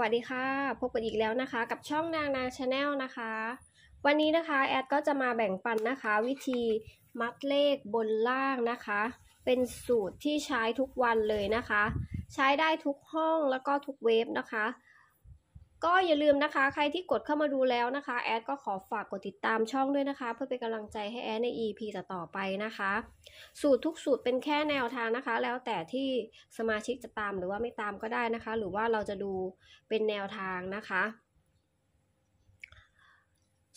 วัสดีค่ะ พบกันอีกแล้วนะคะกับช่องนางนางชาแนลนะคะ วันนี้นะคะแอดก็จะมาแบ่งปันนะคะ วิธีมัดเลขบนล่างนะคะ เป็นสูตรที่ใช้ทุกวันเลยนะคะ ใช้ได้ทุกห้องแล้วก็ทุกเวฟนะคะก็อย่าลืมนะคะใครที่กดเข้ามาดูแล้วนะคะ แอดก็ขอฝากกดติดตามช่องด้วยนะคะ เพื่อเป็นกำลังใจให้แอดใน EP ต่อไปนะคะ สูตรทุกสูตรเป็นแค่แนวทางนะคะ แล้วแต่ที่สมาชิกจะตามหรือว่าไม่ตามก็ได้นะคะ หรือว่าเราจะดูเป็นแนวทางนะคะ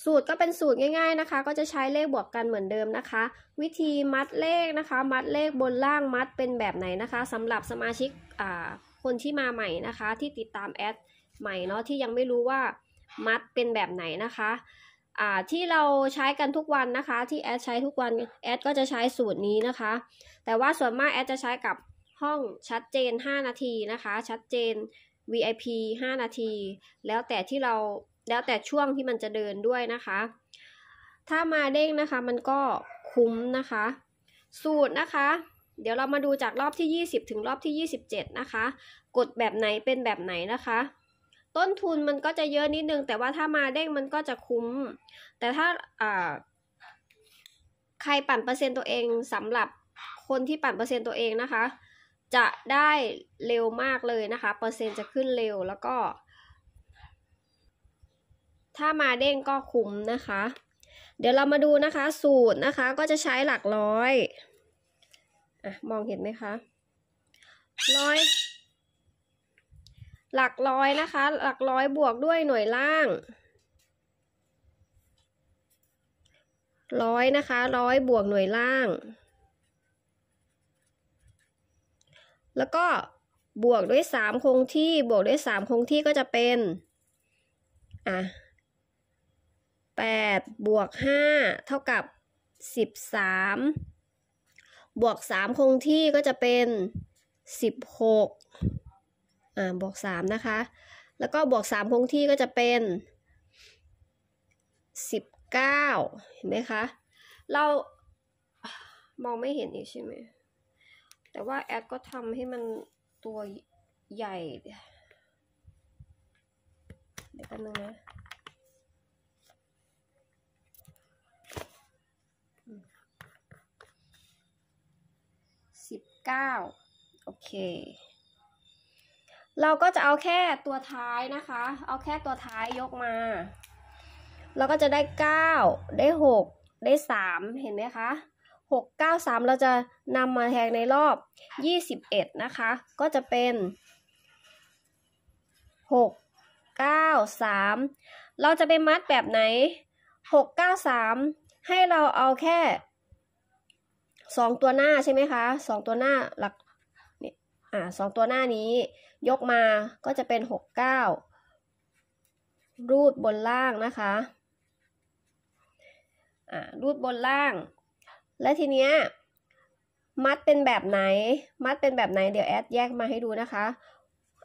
สูตรก็เป็นสูตรง่าย ๆนะคะ ก็จะใช้เลขบวกกันเหมือนเดิมนะคะ วิธีมัดเลขนะคะ มัดเลขบนล่างมัดเป็นแบบไหนนะคะสำหรับสมาชิกคนที่มาใหม่นะคะ ที่ติดตามแอดใหม่เนาะที่ยังไม่รู้ว่ามัดเป็นแบบไหนนะคะ อ่าที่เราใช้กันทุกวันนะคะที่แอดใช้ทุกวัน แอดก็จะใช้สูตรนี้นะคะ แต่ว่าส่วนมากแอดจะใช้กับห้องชัดเจน 5 นาทีนะคะ ชัดเจน VIP 5 นาที แล้วแต่ที่เราแล้วแต่ช่วงที่มันจะเดินด้วยนะคะ ถ้ามาเด้งนะคะ มันก็คุ้มนะคะ สูตรนะคะ เดี๋ยวเรามาดูจากรอบที่ 20 ถึงรอบที่ 27 นะคะ กดแบบไหนเป็นแบบไหนนะคะต้นทุนมันก็จะเยอะนิดนึงแต่ว่าถ้ามาเด้งมันก็จะคุ้ม แต่ถ้าใครปั่นเปอร์เซ็นต์ตัวเองสำหรับคนที่ปั่นเปอร์เซ็นต์ตัวเองนะคะ จะได้เร็วมากเลยนะคะ เปอร์เซ็นต์จะขึ้นเร็วแล้วก็ ถ้ามาเด้งก็คุ้มนะคะ เดี๋ยวเรามาดูนะคะสูตรนะคะก็จะใช้หลักร้อยอมองเห็นไหมคะร้อยหลักร้อยนะคะ หลักร้อยบวกด้วยหน่วยล่าง ร้อยนะคะ ร้อยบวกหน่วยล่าง แล้วก็บวกด้วยสามคงที่ บวกด้วยสามคงที่ก็จะเป็นอ่ะแปดบวกห้าเท่ากับสิบสาม บวกสามคงที่ก็จะเป็นสิบหกอ่าบวก3นะคะ แล้วก็บวก3คงที่ก็จะเป็น 19 เห็นไหมคะ เรา มองไม่เห็นอีกใช่ไหมแต่ว่า แอดก็ทำให้มันตัวใหญ่เดี๋ยวกันนึงนะสิบเก้าโอเคเราก็จะเอาแค่ตัวท้ายนะคะ เอาแค่ตัวท้ายยกมา เราก็จะได้เก้าได้หกได้สาม เห็นไหมคะหกเก้าสามเราจะนำมาแทงในรอบยี่สิบเอ็ดนะคะ ก็จะเป็นหก เก้า สาม เราจะไปมัดแบบไหน หกเก้าสาม ให้เราเอาแค่สองตัวหน้าใช่ไหมคะสองตัวหน้าหลัก นี่ อ่าสองตัวหน้านี้ยกมาก็จะเป็น69รูดบนล่างนะคะอ่ารูดบนล่าง และทีเนี้ยมัดเป็นแบบไหน มัดเป็นแบบไหน เดี๋ยวแอดแยกมาให้ดูนะคะ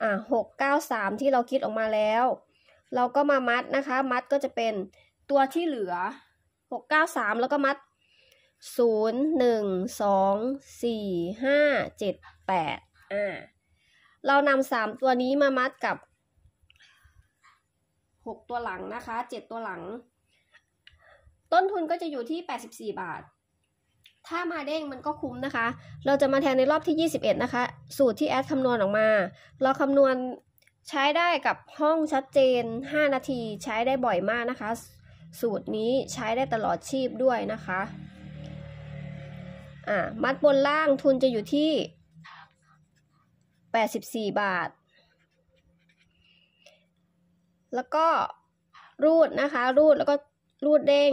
อ่าหกเก้าสามที่เราคิดออกมาแล้ว เราก็มามัดนะคะ มัดก็จะเป็นตัวที่เหลือหกเก้าสามแล้วก็มัดศูนย์หนึ่งสองสี่ห้าเจ็ดแปดอ่าเรานำสามตัวนี้มามัดกับหกตัวหลังนะคะเจ็ดตัวหลัง ต้นทุนก็จะอยู่ที่แปดสิบสี่บาท ถ้ามาเด้งมันก็คุ้มนะคะ เราจะมาแทนในรอบที่ยี่สิบเอ็ดนะคะสูตรที่แอดคำนวณออกมา เราคำนวณใช้ได้กับห้องชัดเจนห้านาทีใช้ได้บ่อยมากนะคะ สูตรนี้ใช้ได้ตลอดชีพด้วยนะคะ อ่ามัดบนล่างทุนจะอยู่ที่แปดสิบสี่บาท แล้วก็รูดนะคะ รูดแล้วก็ รูดเด้ง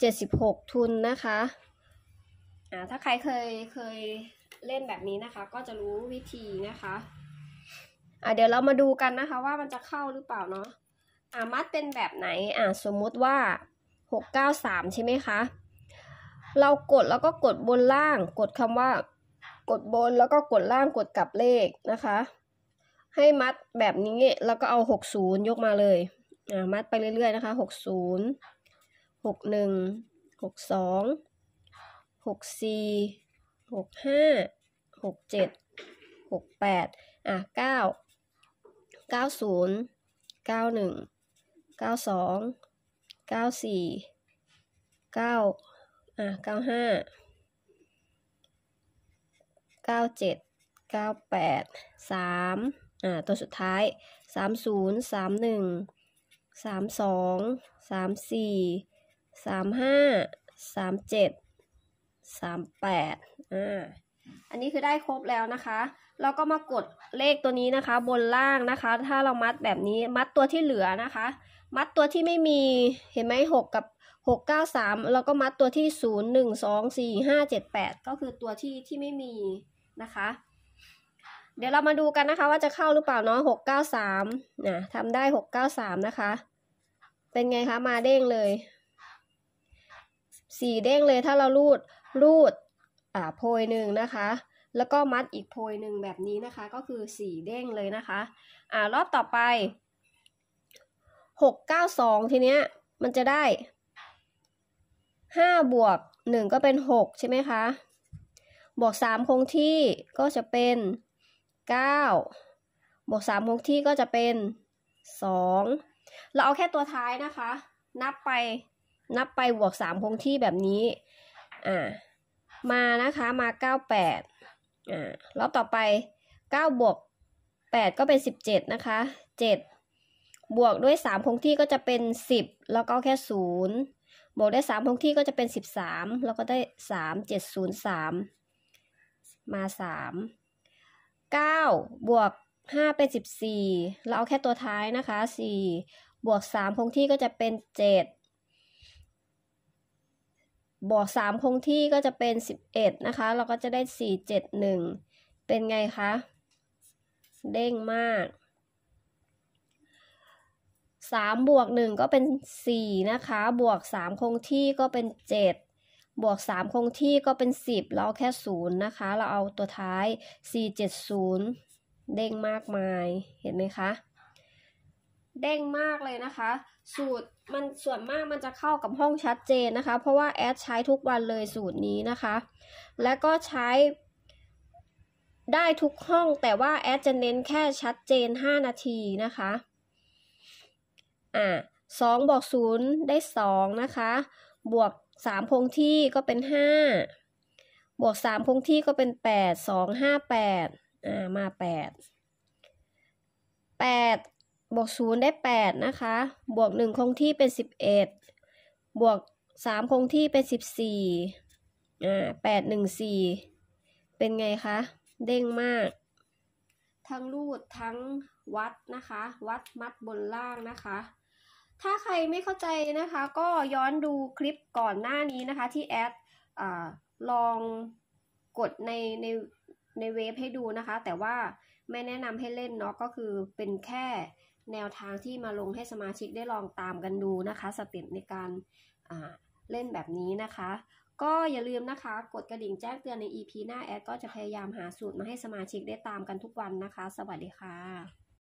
เจ็ดสิบหกทุนนะคะอ่าถ้าใครเคยเคย เล่นแบบนี้นะคะ ก็จะรู้วิธีนะคะอ่าเดี๋ยวเรามาดูกันนะคะว่ามันจะเข้าหรือเปล่าเนาะอ่ามัดเป็นแบบไหนอ่าสมมุติว่าหกกเ้าสามใช่ไหมคะ เรากดแล้วก็กดบนล่าง กดคำว่ากดบนแล้วก็กดล่างกดกลับเลขนะคะ ให้มัดแบบนี้แล้วก็เอา 60 ยกมาเลย มัดไปเรื่อยๆนะคะ 60 61 62 64 65 67 68อ่ะ9 90 91 92 94 9อ่ะ95ก้าเจ็ดเก้าแปดสามอ่า ตัวสุดท้ายสามศูนย์สามหนึ่งสามสองสามสี่สามห้าสามเจ็ดสามแปดอ่าอันนี้คือได้ครบแล้วนะคะ เราก็มากดเลขตัวนี้นะคะ บนล่างนะคะ ถ้าเรามัดแบบนี้มัดตัวที่เหลือนะคะ มัดตัวที่ไม่มีเห็นไหมหกกับหกเก้าสามเราก็มัดตัวที่ศูนย์หนึ่งสองสี่ห้าเจ็ดแปดก็คือตัวที่ที่ไม่มีนะคะเดี๋ยวเรามาดูกันนะคะว่าจะเข้าหรือเปล่าเนาะหกเก้าสามนะทำได้หกเก้าสามนะคะเป็นไงคะ มาเด้งเลยสี่เด้งเลยถ้าเรารูดรูดอ่าโพยหนึ่งนะคะ แล้วก็มัดอีกโพยหนึ่งแบบนี้นะคะ ก็คือสี่เด้งเลยนะคะอ่ารอบต่อไปหกเก้าสองทีเนี้ยมันจะได้ห้าบวกหนึ่งก็เป็นหกใช่ไหมคะบวกสามคงที่ก็จะเป็นเก้าบวกสามคงที่ก็จะเป็นสองเราเอาแค่ตัวท้ายนะคะ นับไป นับไปบวกสามคงที่แบบนี้ อ่า มานะคะ มาเก้าแปดอ่าแล้วต่อไปเก้าบวกแปดก็เป็นสิบเจ็ดนะคะเจ็ดบวกด้วยสามคงที่ก็จะเป็นสิบแล้วก็แค่ศูนย์บวกได้สามคงที่ก็จะเป็นสิบสามแล้วก็ได้สามเจ็ดศูนย์สามมาสามเก้าบวกห้าเป็นส4ิบี่เราเอาแค่ตัวท้ายนะคะสี่บวกสามคงที่ก็จะเป็นเจ็ดบวกสามคงที่ก็จะเป็นสิบเอ็ดนะคะเราก็จะได้สี่เจ็ดหนึ่งเป็นไงคะเด้งมากสามบวกหนึ่งก็เป็นสี่นะคะบวกสามคงที่ก็เป็นเจ็ดบวก3คงที่ก็เป็น 10เราแค่ 0 นะคะ เราเอาตัวท้าย 470 เด้งมากมาย เห็นไหมคะเด้งมากเลยนะคะสูตรมันส่วนมากมันจะเข้ากับห้องชัดเจนนะคะ เพราะว่า แอดใช้ทุกวันเลยสูตรนี้นะคะ และก็ใช้ได้ทุกห้องแต่ว่าแอดจะเน้นแค่ชัดเจน 5 นาทีนะคะ อ่าสองบวกศูนย์ได้ 2 นะคะบวกสามคงที่ก็เป็นห้า บวกสามคงที่ก็เป็นแปดสองห้าแปดอ่ามาแปดแปดบวกศูนย์ได้แปดนะคะบวกหนึ่งคงที่เป็นสิบเอ็ดบวกสามคงที่เป็นสิบสี่อ่าแปดหนึ่งสี่เป็นไงคะ เด้งมาก ทั้งรูดทั้งวัดนะคะ วัดมัดบนล่างนะคะถ้าใครไม่เข้าใจนะคะ ก็ย้อนดูคลิปก่อนหน้านี้นะคะ ที่แอดอลองกดในในในเวฟให้ดูนะคะ แต่ว่าไม่แนะนำให้เล่นเนาะก็คือเป็นแค่แนวทางที่มาลงให้สมาชิกได้ลองตามกันดูนะคะสเต็ปในการเล่นแบบนี้นะคะ ก็อย่าลืมนะคะ กดกระดิ่งแจ้งเตือนใน EP หน้าแอดก็จะพยายามหาสูตรมาให้สมาชิกได้ตามกันทุกวันนะคะ สวัสดีค่ะ